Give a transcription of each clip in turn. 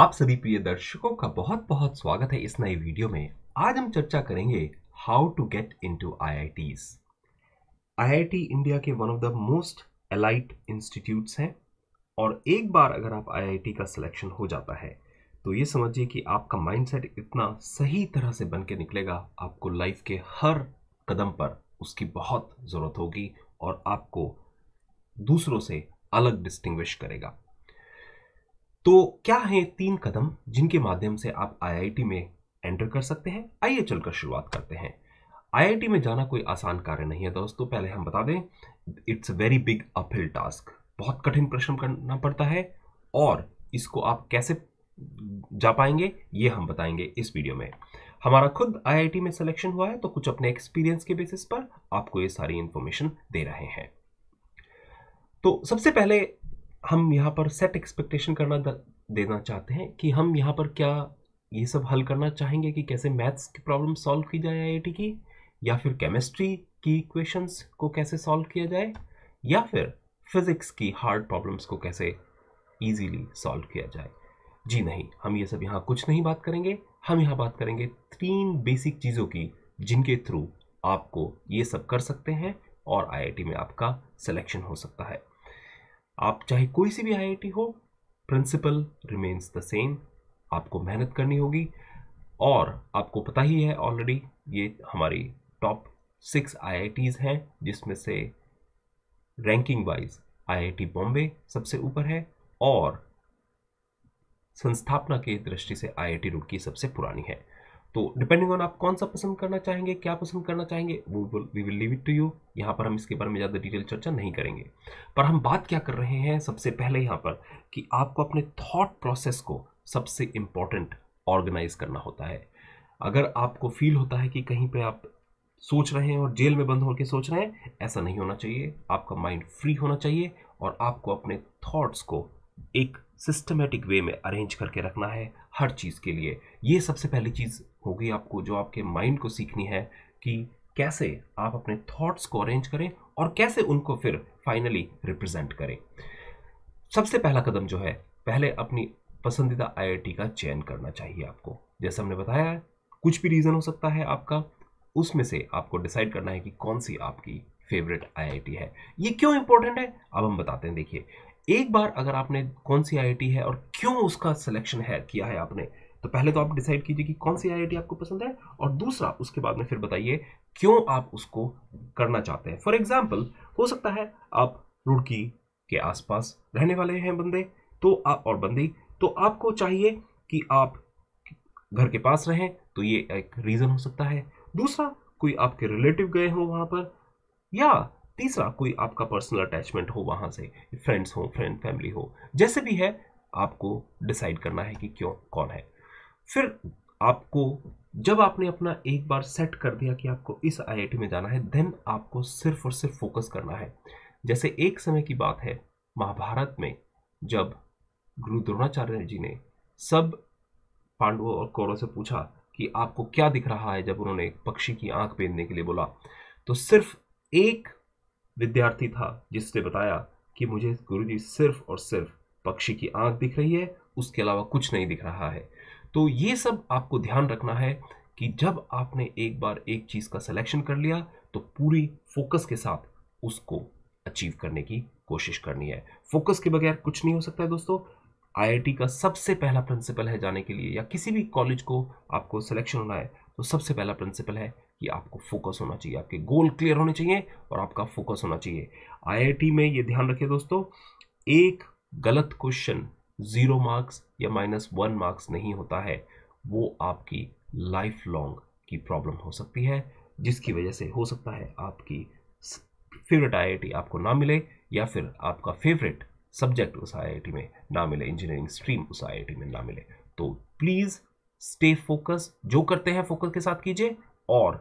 आप सभी प्रिय दर्शकों का बहुत बहुत स्वागत है इस नए वीडियो में आज हम चर्चा करेंगे how to get into IITs IIT India के one of the most elite institutes हैं और एक बार अगर आप आईआईटी का सिलेक्शन हो जाता है तो ये समझिए कि आपका माइंडसेट इतना सही तरह से बन के निकलेगा आपको लाइफ के हर कदम पर उसकी बहुत ज़रूरत होगी और आपको दूसरों से अलग डिस्टिंग्विश करेगा तो क्या है तीन कदम जिनके माध्यम से आप आईआईटी में एंटर कर सकते हैं आइए चलकर शुरुआत करते हैं आईआईटी में जाना कोई आसान कार्य नहीं है दोस्तों पहले हम बता दें it's very big uphill task बहुत कठिन प्रश्न करना पड़ता है और इसको आप कैसे जा पाएंगे ये हम बताएंगे इस वीडियो में हमारा खुद आईआईटी में सिलेक्शन हुआ है तो कुछ अपने एक्सपीरियंस के बेसिस पर आपको ये सारी इंफॉर्मेशन दे रहे हैं तो सबसे पहले हम यहाँ पर सेट एक्सपेक्टेशन करना देना चाहते हैं कि हम यहाँ पर क्या ये सब हल करना चाहेंगे कि कैसे मैथ्स की प्रॉब्लम सॉल्व की जाए आई की या फिर केमिस्ट्री की इक्वेशंस को कैसे सॉल्व किया जाए या फिर फिज़िक्स की हार्ड प्रॉब्लम्स को कैसे ईजीली सॉल्व किया जाए जी नहीं हम ये सब यहाँ कुछ नहीं बात करेंगे हम यहाँ बात करेंगे तीन बेसिक चीज़ों की जिनके थ्रू आपको ये सब कर सकते हैं और आईआईटी में आपका सिलेक्शन हो सकता है आप चाहे कोई सी भी आईआईटी हो प्रिंसिपल रिमेन्स द सेम आपको मेहनत करनी होगी और आपको पता ही है ऑलरेडी ये हमारी टॉप सिक्स आईआईटीज़ हैं जिसमें से रैंकिंग वाइज आईआईटी बॉम्बे सबसे ऊपर है और संस्थापना की दृष्टि से आईआईटी रुड़की सबसे पुरानी है तो डिपेंडिंग ऑन आप कौन सा पसंद करना चाहेंगे क्या पसंद करना चाहेंगे वो we will leave it to you यहाँ पर हम इसके बारे में ज़्यादा डिटेल चर्चा नहीं करेंगे पर हम बात क्या कर रहे हैं सबसे पहले यहाँ पर कि आपको अपने थॉट प्रोसेस को सबसे इम्पॉर्टेंट ऑर्गेनाइज करना होता है अगर आपको फील होता है कि कहीं पर आप सोच रहे हैं और जेल में बंद होकर सोच रहे हैं ऐसा नहीं होना चाहिए आपका माइंड फ्री होना चाहिए और आपको अपने थॉट्स को एक सिस्टमेटिक वे में अरेंज करके रखना है हर चीज़ के लिए ये सबसे पहली चीज़ होगी आपको जो आपके माइंड को सीखनी है कि कैसे आप अपने थॉट्स को अरेंज करें और कैसे उनको फिर फाइनली रिप्रेजेंट करें सबसे पहला कदम जो है पहले अपनी पसंदीदा आईआईटी का चयन करना चाहिए आपको जैसे हमने बताया कुछ भी रीज़न हो सकता है आपका उसमें से आपको डिसाइड करना है कि कौन सी आपकी फेवरेट आईआईटी है ये क्यों इंपॉर्टेंट है अब हम बताते हैं देखिए एक बार अगर आपने कौन सी आई है और क्यों उसका सिलेक्शन है किया है आपने तो पहले तो आप डिसाइड कीजिए कि कौन सी आई आपको पसंद है और दूसरा उसके बाद में फिर बताइए क्यों आप उसको करना चाहते हैं फॉर एग्जाम्पल हो सकता है आप रुड़की के आसपास रहने वाले हैं बंदे तो आप और बंदी तो आपको चाहिए कि आप घर के पास रहें तो ये एक रीज़न हो सकता है दूसरा कोई आपके रिलेटिव गए हों वहाँ पर या तीसरा कोई आपका पर्सनल अटैचमेंट हो वहां से फ्रेंड्स हो फ्रेंड फैमिली हो जैसे भी है आपको डिसाइड करना है कि क्यों कौन है फिर आपको जब आपने अपना एक बार सेट कर दिया कि आपको इस आईआईटी में जाना है देन आपको सिर्फ और सिर्फ फोकस करना है जैसे एक समय की बात है महाभारत में जब गुरु द्रोणाचार्य जी ने सब पांडवों और कौरों से पूछा कि आपको क्या दिख रहा है जब उन्होंने पक्षी की आंख बेंदने के लिए बोला तो सिर्फ एक विद्यार्थी था जिसने बताया कि मुझे गुरुजी सिर्फ और सिर्फ पक्षी की आंख दिख रही है उसके अलावा कुछ नहीं दिख रहा है तो ये सब आपको ध्यान रखना है कि जब आपने एक बार एक चीज़ का सिलेक्शन कर लिया तो पूरी फोकस के साथ उसको अचीव करने की कोशिश करनी है फोकस के बगैर कुछ नहीं हो सकता है दोस्तों आईआईटी का सबसे पहला प्रिंसिपल है जाने के लिए या किसी भी कॉलेज को आपको सिलेक्शन होना है तो सबसे पहला प्रिंसिपल है कि आपको फोकस होना चाहिए आपके गोल क्लियर होने चाहिए और आपका फोकस होना चाहिए आईआईटी में ये ध्यान रखिए दोस्तों एक गलत क्वेश्चन जीरो मार्क्स या माइनस वन मार्क्स नहीं होता है वो आपकी लाइफ लॉन्ग की प्रॉब्लम हो सकती है जिसकी वजह से हो सकता है आपकी फेवरेट आई आपको ना मिले या फिर आपका फेवरेट सब्जेक्ट उस आई में ना मिले इंजीनियरिंग स्ट्रीम उस आई में ना मिले तो प्लीज़ स्टे फोकस जो करते हैं फोकस के साथ कीजिए और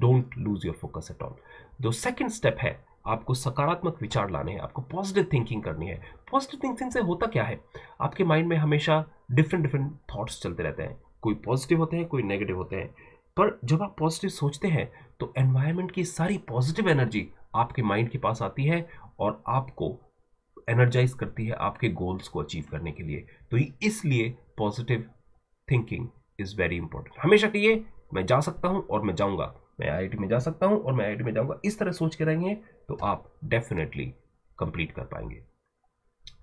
don't lose your focus at all दो सेकेंड स्टेप है आपको सकारात्मक विचार लाने हैं आपको पॉजिटिव थिंकिंग करनी है पॉजिटिव थिंकिंग से होता क्या है आपके माइंड में हमेशा डिफरेंट डिफरेंट थॉट्स चलते रहते हैं कोई पॉजिटिव होते हैं कोई नेगेटिव होते हैं पर जब आप पॉजिटिव सोचते हैं तो एनवायरमेंट की सारी पॉजिटिव एनर्जी आपके माइंड के पास आती है और आपको एनर्जाइज करती है आपके गोल्स को अचीव करने के लिए तो इसलिए positive thinking is very important हमेशा कहिए मैं जा सकता हूँ और मैं जाऊँगा मैं आई में जा सकता हूँ और मैं आई में जाऊँगा इस तरह सोच के रहेंगे तो आप डेफिनेटली कंप्लीट कर पाएंगे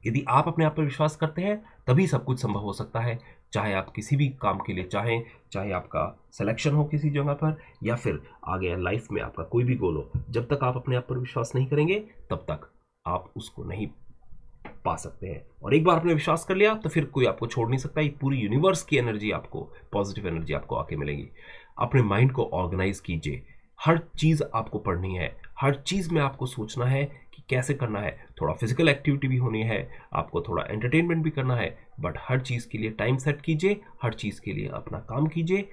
यदि आप अपने आप पर विश्वास करते हैं तभी सब कुछ संभव हो सकता है चाहे आप किसी भी काम के लिए चाहें चाहे आपका सिलेक्शन हो किसी जगह पर या फिर आगे लाइफ में आपका कोई भी गोल हो जब तक आप अपने आप पर विश्वास नहीं करेंगे तब तक आप उसको नहीं पा सकते हैं और एक बार आपने विश्वास कर लिया तो फिर कोई आपको छोड़ नहीं सकता ये पूरी यूनिवर्स की एनर्जी आपको पॉजिटिव एनर्जी आपको आके मिलेगी अपने माइंड को ऑर्गेनाइज कीजिए हर चीज़ आपको पढ़नी है हर चीज़ में आपको सोचना है कि कैसे करना है थोड़ा फिजिकल एक्टिविटी भी होनी है आपको थोड़ा एंटरटेनमेंट भी करना है बट हर चीज़ के लिए टाइम सेट कीजिए हर चीज़ के लिए अपना काम कीजिए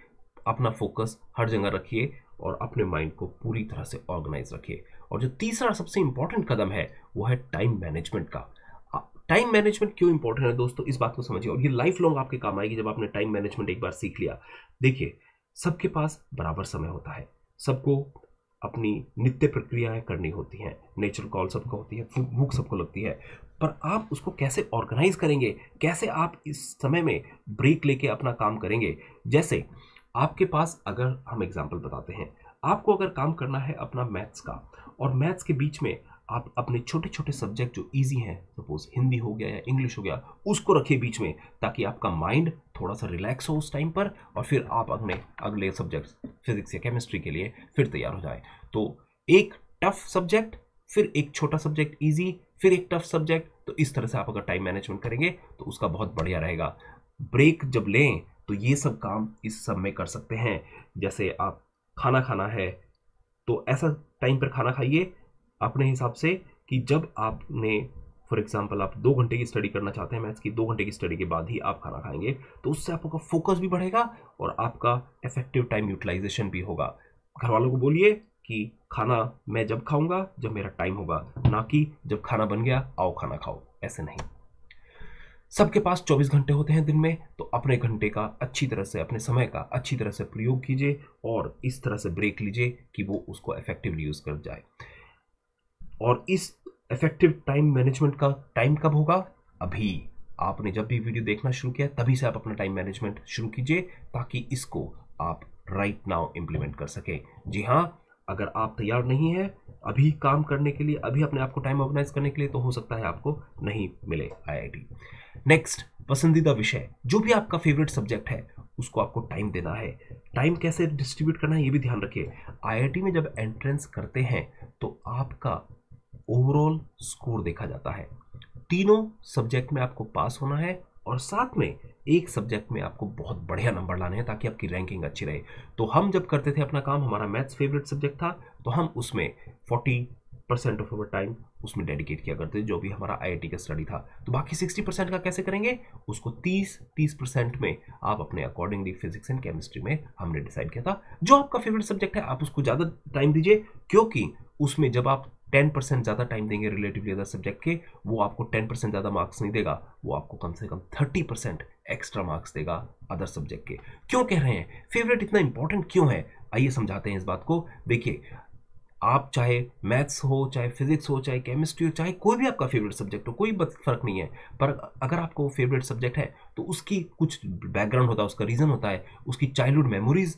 अपना फोकस हर जगह रखिए और अपने माइंड को पूरी तरह से ऑर्गेनाइज रखिए और जो तीसरा सबसे इंपॉर्टेंट कदम है वो है टाइम मैनेजमेंट का टाइम मैनेजमेंट क्यों इंपॉर्टेंट है दोस्तों इस बात को समझिए और ये लाइफ लॉन्ग आपके काम आएगी जब आपने टाइम मैनेजमेंट एक बार सीख लिया देखिए सबके पास बराबर समय होता है सबको अपनी नित्य प्रक्रियाएं करनी होती हैं नेचुरल कॉल सबको होती है भूख सबको लगती है पर आप उसको कैसे ऑर्गेनाइज करेंगे कैसे आप इस समय में ब्रेक लेके अपना काम करेंगे जैसे आपके पास अगर हम एग्जाम्पल बताते हैं आपको अगर काम करना है अपना मैथ्स का और मैथ्स के बीच में आप अपने छोटे छोटे सब्जेक्ट जो इजी हैं सपोज हिंदी हो गया या इंग्लिश हो गया उसको रखिए बीच में ताकि आपका माइंड थोड़ा सा रिलैक्स हो उस टाइम पर और फिर आप अपने अगले सब्जेक्ट फिजिक्स या केमिस्ट्री के लिए फिर तैयार हो जाए तो एक टफ सब्जेक्ट फिर एक छोटा सब्जेक्ट ईजी फिर एक टफ सब्जेक्ट तो इस तरह से आप अगर टाइम मैनेजमेंट करेंगे तो उसका बहुत बढ़िया रहेगा ब्रेक जब लें तो ये सब काम इस सब में कर सकते हैं जैसे आप खाना खाना है तो ऐसा टाइम पर खाना खाइए अपने हिसाब से कि जब आपने फॉर एग्जाम्पल आप दो घंटे की स्टडी करना चाहते हैं मैथ्स की दो घंटे की स्टडी के बाद ही आप खाना खाएंगे तो उससे आपका फोकस भी बढ़ेगा और आपका इफेक्टिव टाइम यूटिलाइजेशन भी होगा घर वालों को बोलिए कि खाना मैं जब खाऊंगा जब मेरा टाइम होगा ना कि जब खाना बन गया आओ खाना खाओ ऐसे नहीं सबके पास 24 घंटे होते हैं दिन में तो अपने घंटे का अच्छी तरह से अपने समय का अच्छी तरह से प्रयोग कीजिए और इस तरह से ब्रेक लीजिए कि वो उसको इफेक्टिवली यूज़ कर जाए और इस इफेक्टिव टाइम मैनेजमेंट का टाइम कब होगा अभी आपने जब भी वीडियो देखना शुरू किया तभी से आप अपना टाइम मैनेजमेंट शुरू कीजिए ताकि इसको आप राइट नाउ इम्प्लीमेंट कर सकें जी हाँ अगर आप तैयार नहीं हैं अभी काम करने के लिए अभी अपने आप को टाइम ऑर्गेनाइज करने के लिए तो हो सकता है आपको नहीं मिले आईआईटी नेक्स्ट पसंदीदा विषय जो भी आपका फेवरेट सब्जेक्ट है उसको आपको टाइम देना है टाइम कैसे डिस्ट्रीब्यूट करना है ये भी ध्यान रखिए आईआईटी में जब एंट्रेंस करते हैं तो आपका ओवरऑल स्कोर देखा जाता है तीनों सब्जेक्ट में आपको पास होना है और साथ में एक सब्जेक्ट में आपको बहुत बढ़िया नंबर लाने हैं ताकि आपकी रैंकिंग अच्छी रहे तो हम जब करते थे अपना काम हमारा मैथ्स फेवरेट सब्जेक्ट था तो हम उसमें forty percent of our time उसमें डेडिकेट किया करते थे जो भी हमारा आई का स्टडी था तो बाकी सिक्सटी परसेंट का कैसे करेंगे उसको तीस तीस परसेंट में आप अपने अकॉर्डिंगली फिजिक्स एंड केमिस्ट्री में हमने डिसाइड किया था जो आपका फेवरेट सब्जेक्ट है आप उसको ज़्यादा टाइम दीजिए क्योंकि उसमें जब आप टेन परसेंट ज़्यादा टाइम देंगे रिलेटिवली अदर सब्जेक्ट के वो आपको टेन परसेंट ज़्यादा मार्क्स नहीं देगा वो आपको कम से कम थर्टी परसेंट एक्स्ट्रा मार्क्स देगा अदर सब्जेक्ट के क्यों कह रहे हैं फेवरेट इतना इंपॉर्टेंट क्यों है आइए समझाते हैं इस बात को देखिए आप चाहे मैथ्स हो चाहे फिजिक्स हो चाहे केमिस्ट्री हो चाहे कोई भी आपका फेवरेट सब्जेक्ट हो कोई फर्क नहीं है पर अगर आपको वो फेवरेट सब्जेक्ट है तो उसकी कुछ बैकग्राउंड होता है उसका रीज़न होता है उसकी चाइल्डहुड मेमोरीज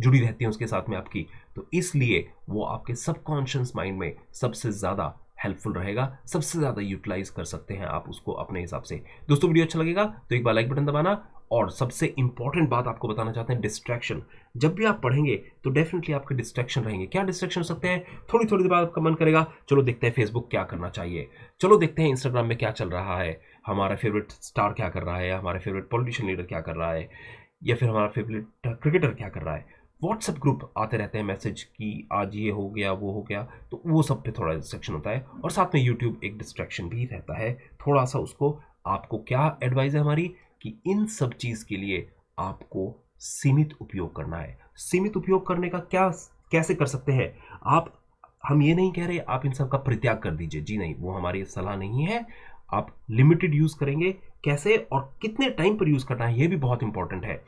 जुड़ी रहती है उसके साथ में आपकी तो इसलिए वो आपके सबकॉन्शियस माइंड में सबसे ज़्यादा हेल्पफुल रहेगा सबसे ज़्यादा यूटिलाइज कर सकते हैं आप उसको अपने हिसाब से दोस्तों वीडियो अच्छा लगेगा तो एक बार लाइक बटन दबाना और सबसे इंपॉर्टेंट बात आपको बताना चाहते हैं डिस्ट्रैक्शन जब भी आप पढ़ेंगे तो डेफिनेटली आपके डिस्ट्रैक्शन रहेंगे क्या डिस्ट्रैक्शन हो सकते हैं थोड़ी थोड़ी देर बाद आपका मन करेगा चलो देखते हैं फेसबुक क्या करना चाहिए चलो देखते हैं इंस्टाग्राम में क्या चल रहा है हमारा फेवरेट स्टार क्या कर रहा है हमारे फेवरेट पॉलिटिशियन लीडर क्या कर रहा है या फिर हमारा फेवरेट क्रिकेटर क्या कर रहा है व्हाट्सएप ग्रुप आते रहते हैं मैसेज कि आज ये हो गया वो हो गया तो वो सब पे थोड़ा डिस्ट्रैक्शन होता है और साथ में यूट्यूब एक डिस्ट्रैक्शन भी रहता है थोड़ा सा उसको आपको क्या एडवाइस है हमारी कि इन सब चीज़ के लिए आपको सीमित उपयोग करना है सीमित उपयोग करने का क्या कैसे कर सकते हैं आप हम ये नहीं कह रहे आप इन सब का परित्याग कर दीजिए जी नहीं वो हमारी सलाह नहीं है आप लिमिटेड यूज़ करेंगे कैसे और कितने टाइम पर यूज़ करना है ये भी बहुत इंपॉर्टेंट है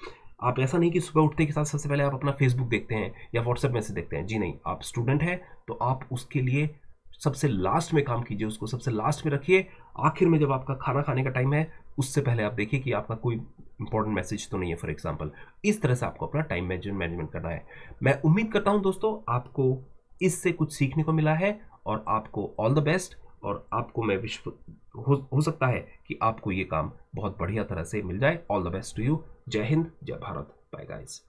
आप ऐसा नहीं कि सुबह उठते के साथ सबसे पहले आप अपना फेसबुक देखते हैं या व्हाट्सएप मैसेज देखते हैं जी नहीं आप स्टूडेंट हैं तो आप उसके लिए सबसे लास्ट में काम कीजिए उसको सबसे लास्ट में रखिए आखिर में जब आपका खाना खाने का टाइम है उससे पहले आप देखिए कि आपका कोई इंपॉर्टेंट मैसेज तो नहीं है फॉर एग्जाम्पल इस तरह से आपको अपना टाइम मैनेजमेंट करना है मैं उम्मीद करता हूँ दोस्तों आपको इससे कुछ सीखने को मिला है और आपको ऑल द बेस्ट और आपको मैं विश्व हो हो सकता है कि आपको ये काम बहुत बढ़िया तरह से मिल जाए all the best to you जय हिंद जय भारत बाय गाइस